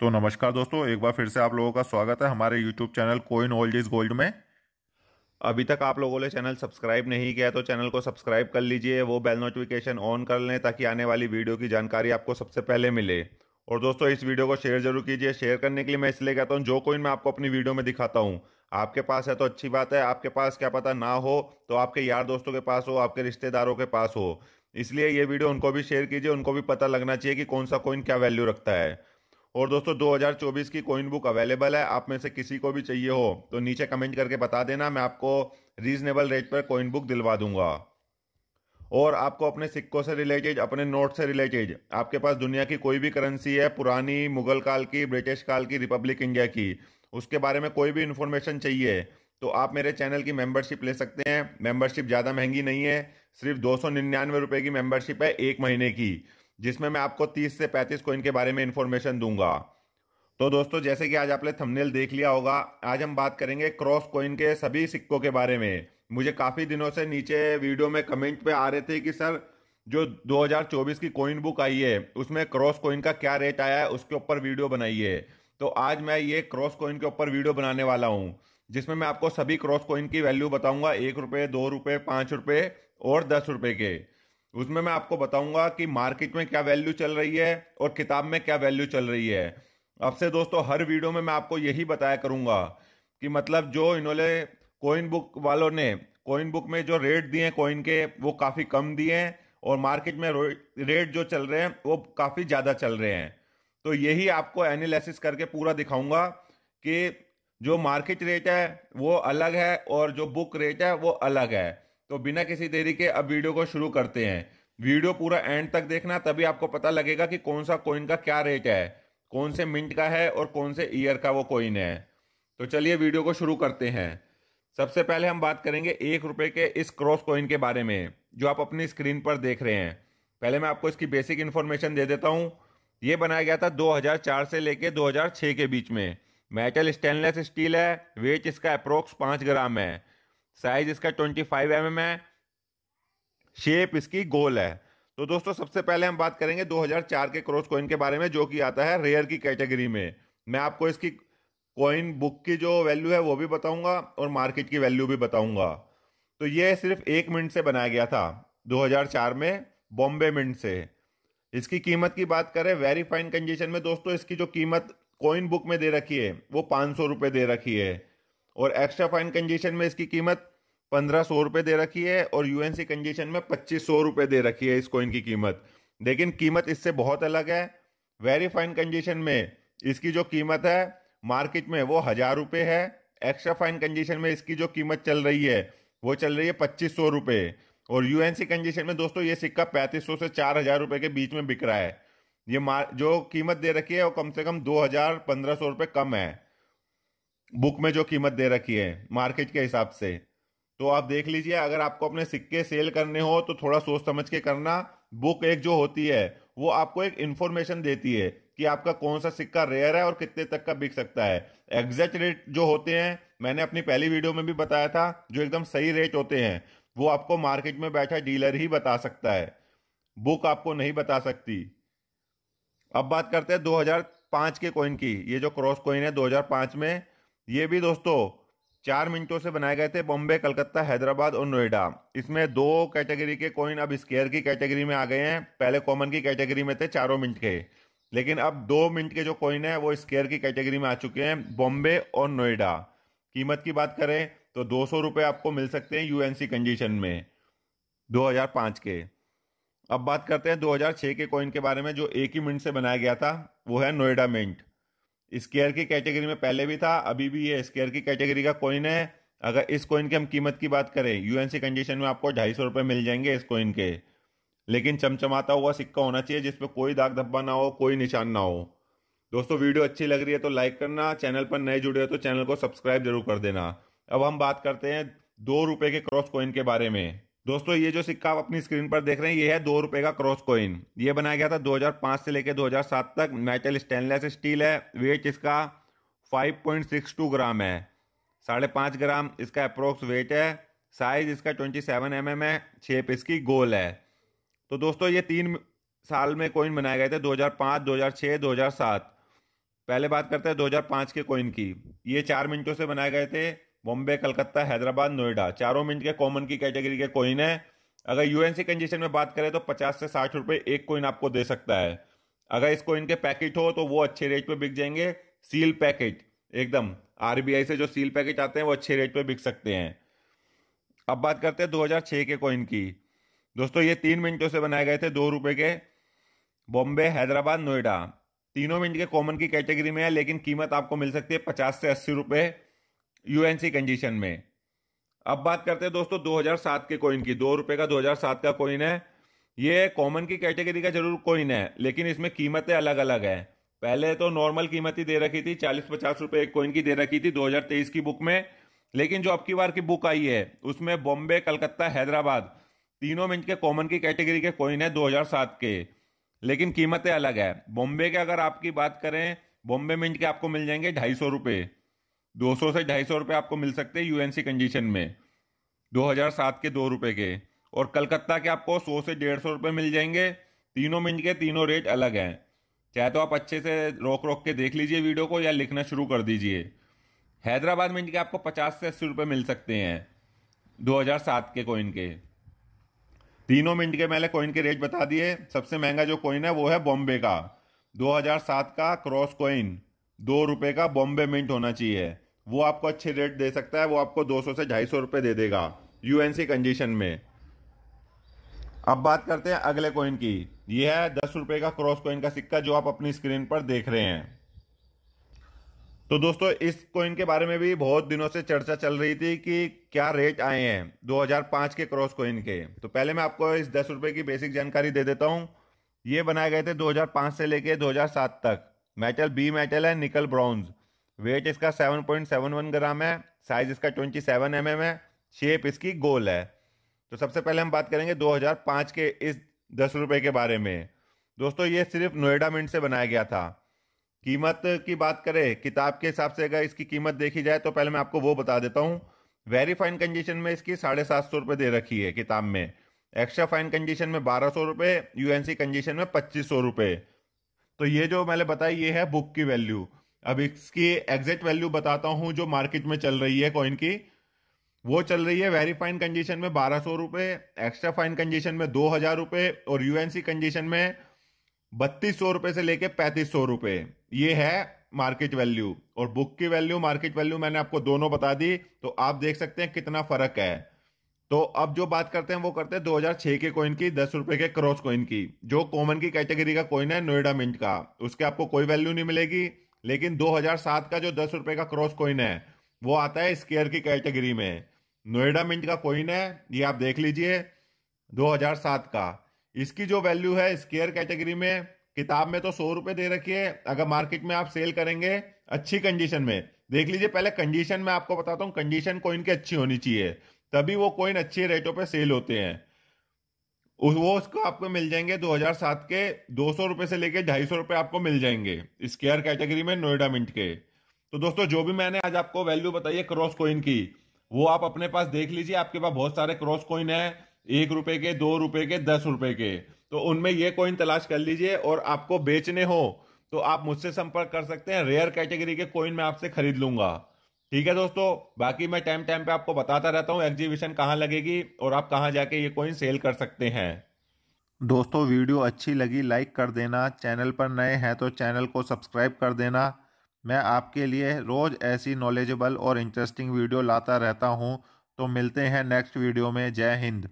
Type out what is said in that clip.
तो नमस्कार दोस्तों एक बार फिर से आप लोगों का स्वागत है हमारे YouTube channel coin old is gold में अभी तक आप लोगों ने चैनल सब्सक्राइब नहीं किया तो चैनल को सब्सक्राइब कर लीजिए वो बेल नोटिफिकेशन ऑन कर लें ताकि आने वाली वीडियो की जानकारी आपको सबसे पहले मिले और दोस्तों इस वीडियो को शेयर जरूर कीजिए शेयर करने के लिए मैं इसलिए कहता हूँ जो कोइन मैं आपको अपनी वीडियो में दिखाता हूँ आपके पास है तो अच्छी बात है आपके पास क्या पता ना हो तो आपके यार दोस्तों के पास हो आपके रिश्तेदारों के पास हो इसलिए ये वीडियो उनको भी शेयर कीजिए उनको भी पता लगना चाहिए कि कौन सा कोइन क्या वैल्यू रखता है और दोस्तों 2024 की कोइन बुक अवेलेबल है आप में से किसी को भी चाहिए हो तो नीचे कमेंट करके बता देना मैं आपको रीजनेबल रेट पर कोइन बुक दिलवा दूंगा और आपको अपने सिक्कों से रिलेटेड अपने नोट से रिलेटेड आपके पास दुनिया की कोई भी करेंसी है पुरानी मुगल काल की ब्रिटिश काल की रिपब्लिक इंडिया की उसके बारे में कोई भी इन्फॉर्मेशन चाहिए तो आप मेरे चैनल की मेंबरशिप ले सकते हैं मेंबरशिप ज़्यादा महंगी नहीं है सिर्फ दो सौ निन्यानवे रुपये की मेंबरशिप है एक महीने की जिसमें मैं आपको 30 से 35 कोइन के बारे में इन्फॉर्मेशन दूंगा तो दोस्तों जैसे कि आज आपने थंबनेल देख लिया होगा आज हम बात करेंगे क्रॉस कॉइन के सभी सिक्कों के बारे में मुझे काफ़ी दिनों से नीचे वीडियो में कमेंट पे आ रहे थे कि सर जो 2024 की कॉइन बुक आई है उसमें क्रॉस कॉइन का क्या रेट आया है उसके ऊपर वीडियो बनाइए तो आज मैं ये क्रॉस कॉइन के ऊपर वीडियो बनाने वाला हूँ जिसमें मैं आपको सभी क्रॉस कॉइन की वैल्यू बताऊंगा एक रुपये दो रुपये पाँच रुपये और दस रुपये के उसमें मैं आपको बताऊंगा कि मार्केट में क्या वैल्यू चल रही है और किताब में क्या वैल्यू चल रही है अब से दोस्तों हर वीडियो में मैं आपको यही बताया करूंगा कि मतलब जो इन्होंने कोइन बुक वालों ने कोइन बुक में जो रेट दिए कोइन के वो काफ़ी कम दिए हैं और मार्केट में रेट जो चल रहे हैं वो काफ़ी ज़्यादा चल रहे हैं तो यही आपको एनालिसिस करके पूरा दिखाऊंगा कि जो मार्केट रेट है वो अलग है और जो बुक रेट है वो अलग है तो बिना किसी देरी के अब वीडियो को शुरू करते हैं वीडियो पूरा एंड तक देखना तभी आपको पता लगेगा कि कौन सा कोइन का क्या रेट है कौन से मिनट का है और कौन से ईयर का वो कोइन है तो चलिए वीडियो को शुरू करते हैं सबसे पहले हम बात करेंगे एक रुपये के इस क्रॉस कोइन के बारे में जो आप अपनी स्क्रीन पर देख रहे हैं पहले मैं आपको इसकी बेसिक इन्फॉर्मेशन दे देता हूँ ये बनाया गया था 2004 से लेके 2006 के बीच में मेटल स्टेनलेस स्टील है वेट इसका अप्रोक्स पाँच ग्राम है साइज इसका 25 फाइव mm है शेप इसकी गोल है तो दोस्तों सबसे पहले हम बात करेंगे 2004 के क्रॉस कॉइन के बारे में जो कि आता है रेयर की कैटेगरी में मैं आपको इसकी कॉइन बुक की जो वैल्यू है वो भी बताऊंगा और मार्केट की वैल्यू भी बताऊंगा तो ये सिर्फ एक मिनट से बनाया गया था 2004 में बॉम्बे मिंट से इसकी कीमत की बात करें वेरी फाइन कंडीशन में दोस्तों इसकी जो कीमत कॉइन बुक में दे रखी है वो पाँच सौ रुपये दे रखी है और एक्स्ट्रा फाइन कंजेशन में इसकी कीमत पंद्रह सौ रुपये दे रखी है और सी कंजेशन में पच्चीस सौ रुपये दे रखी है इस कॉइन की कीमत लेकिन कीमत इससे बहुत अलग है वेरी फाइन कंजेशन में इसकी जो कीमत है मार्केट में वो हज़ार रुपये है एक्स्ट्रा फाइन कंजेशन में इसकी जो कीमत चल रही है वो चल रही है पच्चीस सौ रुपये और सी कंजेशन में दोस्तों ये सिक्का पैंतीस सौ से चार हज़ार रुपये के बीच में बिक रहा है ये मार जो कीमत दे रखी है वो कम से कम दो हज़ार पंद्रह सौ रुपये कम है बुक में जो कीमत दे रखी है मार्केट के हिसाब से तो आप देख लीजिए अगर आपको अपने सिक्के सेल करने हो तो थोड़ा सोच समझ के करना बुक एक जो होती है वो आपको एक इन्फॉर्मेशन देती है कि आपका कौन सा सिक्का रेयर है और कितने तक का बिक सकता है एग्जैक्ट रेट जो होते हैं मैंने अपनी पहली वीडियो में भी बताया था जो एकदम सही रेट होते हैं वो आपको मार्केट में बैठा डीलर ही बता सकता है बुक आपको नहीं बता सकती अब बात करते हैं 2005 के कॉइन की ये जो क्रॉस कॉइन है 2005 में ये भी दोस्तों चार मिनटों से बनाए गए थे बॉम्बे कलकत्ता हैदराबाद और नोएडा इसमें दो कैटेगरी के कॉइन अब स्केयर की कैटेगरी में आ गए हैं पहले कॉमन की कैटेगरी में थे चारों मिनट के लेकिन अब दो मिनट के जो कॉइन है वो स्केयर की कैटेगरी में आ चुके हैं बॉम्बे और नोएडा कीमत की बात करें तो दो सौ रुपये आपको मिल सकते हैं यूएनसी कंडीशन में दो के अब बात करते हैं दो के कॉइन के बारे में जो एक ही मिनट से बनाया गया था वो है नोएडा मिंट स्केयर की कैटेगरी में पहले भी था अभी भी ये स्केयर की कैटेगरी का कोइन है अगर इस कोइन की हम कीमत की बात करें यूएनसी कंडीशन में आपको ढाई सौ रुपये मिल जाएंगे इस कोइन के लेकिन चमचमाता हुआ सिक्का होना चाहिए जिसमें कोई दाग धब्बा ना हो कोई निशान ना हो दोस्तों वीडियो अच्छी लग रही है तो लाइक करना चैनल पर नए जुड़े हो तो चैनल को सब्सक्राइब जरूर कर देना अब हम बात करते हैं दो रुपये के क्रॉस कोइन के बारे में दोस्तों ये जो सिक्का आप अपनी स्क्रीन पर देख रहे हैं ये है दो रुपए का क्रॉस कॉइन ये बनाया गया था 2005 से लेकर 2007 तक मेटल स्टेनलेस स्टील है वेट इसका 5.62 ग्राम है साढ़े पाँच ग्राम इसका अप्रोक्स वेट है साइज इसका 27 सेवन mm है शेप इसकी गोल है तो दोस्तों ये तीन साल में कॉइन बनाए गए थे 2005, 2006, 2007 पहले बात करते हैं दो के कॉइन की ये चार मिनटों से बनाए गए थे बॉम्बे कलकत्ता हैदराबाद नोएडा चारों मिनट के कॉमन की कैटेगरी के कोइन है अगर यूएनसी कंडीशन में बात करें तो पचास से साठ रुपये एक कोइन आपको दे सकता है अगर इस कोइन के पैकेट हो तो वो अच्छे रेट पे बिक जाएंगे सील पैकेट एकदम आरबीआई से जो सील पैकेट आते हैं वो अच्छे रेट पे बिक सकते हैं अब बात करते हैं 2006 के कोइन की दोस्तों ये तीन मिनटों से बनाए गए थे दो रुपये के बॉम्बे हैदराबाद नोएडा तीनों मिनट के कॉमन की कैटेगरी में है लेकिन कीमत आपको मिल सकती है पचास से अस्सी रुपये यूएनसी कंडीशन में अब बात करते हैं दोस्तों 2007 के कॉइन की दो रुपए का 2007 का कॉइन है ये कॉमन की कैटेगरी का जरूर कॉइन है लेकिन इसमें कीमतें अलग अलग है पहले तो नॉर्मल कीमत ही दे रखी थी चालीस पचास रुपए एक कॉइन की दे रखी थी 2023 की बुक में लेकिन जो अब की बार की बुक आई है उसमें बॉम्बे कलकत्ता हैदराबाद तीनों मिनट के कॉमन की कैटेगरी के कॉइन है दो के लेकिन कीमतें अलग है बॉम्बे के अगर आपकी बात करें बॉम्बे मिंट के आपको मिल जाएंगे ढाई सौ रुपये 200 से ढाई सौ रुपये आपको मिल सकते हैं यूएनसी कंडीशन में 2007 के दो रुपए के और कलकत्ता के आपको 100 से डेढ़ सौ रुपये मिल जाएंगे तीनों मिनट के तीनों रेट अलग हैं चाहे तो आप अच्छे से रोक रोक के देख लीजिए वीडियो को या लिखना शुरू कर दीजिए हैदराबाद मिनट के आपको पचास से अस्सी रुपये मिल सकते हैं 2007 के कोइन के तीनों मिनट के मैंने कोइन के रेट बता दिए सबसे महंगा जो कोइन है वो है बॉम्बे का 2007 का क्रॉस कोइन दो रुपये का बॉम्बे मिंट होना चाहिए वो आपको अच्छे रेट दे सकता है वो आपको 200 से ढाई सौ दे देगा यूएनसी कंडीशन में अब बात करते हैं अगले कोइन की यह है दस रुपए का क्रॉस कोइन का सिक्का जो आप अपनी स्क्रीन पर देख रहे हैं तो दोस्तों इस कोइन के बारे में भी बहुत दिनों से चर्चा चल रही थी कि क्या रेट आए हैं 2005 के क्रॉस कोइन के तो पहले मैं आपको इस दस रुपये की बेसिक जानकारी दे देता हूं ये बनाए गए थे 2005 से लेके 2007 तक मेटल बी मेटल है निकल ब्राउन्ज वेट इसका 7.71 ग्राम है साइज इसका 27 सेवन mm है शेप इसकी गोल है तो सबसे पहले हम बात करेंगे 2005 के इस दस रुपये के बारे में दोस्तों ये सिर्फ नोएडा मिंट से बनाया गया था कीमत की बात करें किताब के हिसाब से अगर इसकी कीमत देखी जाए तो पहले मैं आपको वो बता देता हूँ वेरी फाइन कंडीशन में इसकी साढ़े सात सौ रुपये दे रखी है किताब में एक्स्ट्रा फाइन कंडीशन में बारह सौ रुपये यूएनसी कंडीशन में पच्चीस सौ रुपये तो ये जो मैंने बताया ये है बुक की वैल्यू अब इसकी एग्जैक्ट वैल्यू बताता हूं जो मार्केट में चल रही है कॉइन की वो चल रही है वेरी फाइन कंडीशन में बारह सौ रुपये एक्स्ट्रा फाइन कंडीशन में दो हजार रुपये और यूएनसी कंडीशन में बत्तीस सौ रुपये से लेके पैंतीस सौ रुपये ये है मार्केट वैल्यू और बुक की वैल्यू मार्केट वैल्यू मैंने आपको दोनों बता दी तो आप देख सकते हैं कितना फर्क है तो अब जो बात करते हैं वो करते हैं 2006 के कॉइन की दस रुपए के क्रॉस कॉइन की जो कॉमन की कैटेगरी का कॉइन है नोएडा मिंट का उसके आपको कोई वैल्यू नहीं मिलेगी लेकिन 2007 का जो दस रुपए का क्रॉस कॉइन है वो आता है स्केयर की कैटेगरी में नोएडा मिंट का कॉइन है ये आप देख लीजिए 2007 का इसकी जो वैल्यू है स्केयर कैटेगरी में किताब में तो सौ रुपए दे रखी है अगर मार्केट में आप सेल करेंगे अच्छी कंडीशन में देख लीजिए पहले कंडीशन में आपको बताता हूँ कंडीशन कॉइन की अच्छी होनी चाहिए तभी वो कॉइन अच्छे रेटों पर सेल होते हैं वो उसको आपको मिल जाएंगे 2007 के दो सौ रुपये से लेके ढाई सौ रुपये आपको मिल जाएंगे स्केयर कैटेगरी में नोएडा मिंट के तो दोस्तों जो भी मैंने आज आपको वैल्यू बताई है क्रॉस कोइन की वो आप अपने पास देख लीजिए आपके पास बहुत सारे क्रॉस कोइन है एक रुपए के दो रुपए के दस रुपए के तो उनमें ये कॉइन तलाश कर लीजिए और आपको बेचने हो तो आप मुझसे संपर्क कर सकते हैं रेयर कैटेगरी के कोइन मैं आपसे खरीद लूंगा ठीक है दोस्तों बाकी मैं टाइम टाइम पे आपको बताता रहता हूँ एग्जीबिशन कहाँ लगेगी और आप कहाँ जाके ये कोइन सेल कर सकते हैं दोस्तों वीडियो अच्छी लगी लाइक कर देना चैनल पर नए हैं तो चैनल को सब्सक्राइब कर देना मैं आपके लिए रोज़ ऐसी नॉलेजेबल और इंटरेस्टिंग वीडियो लाता रहता हूँ तो मिलते हैं नेक्स्ट वीडियो में जय हिंद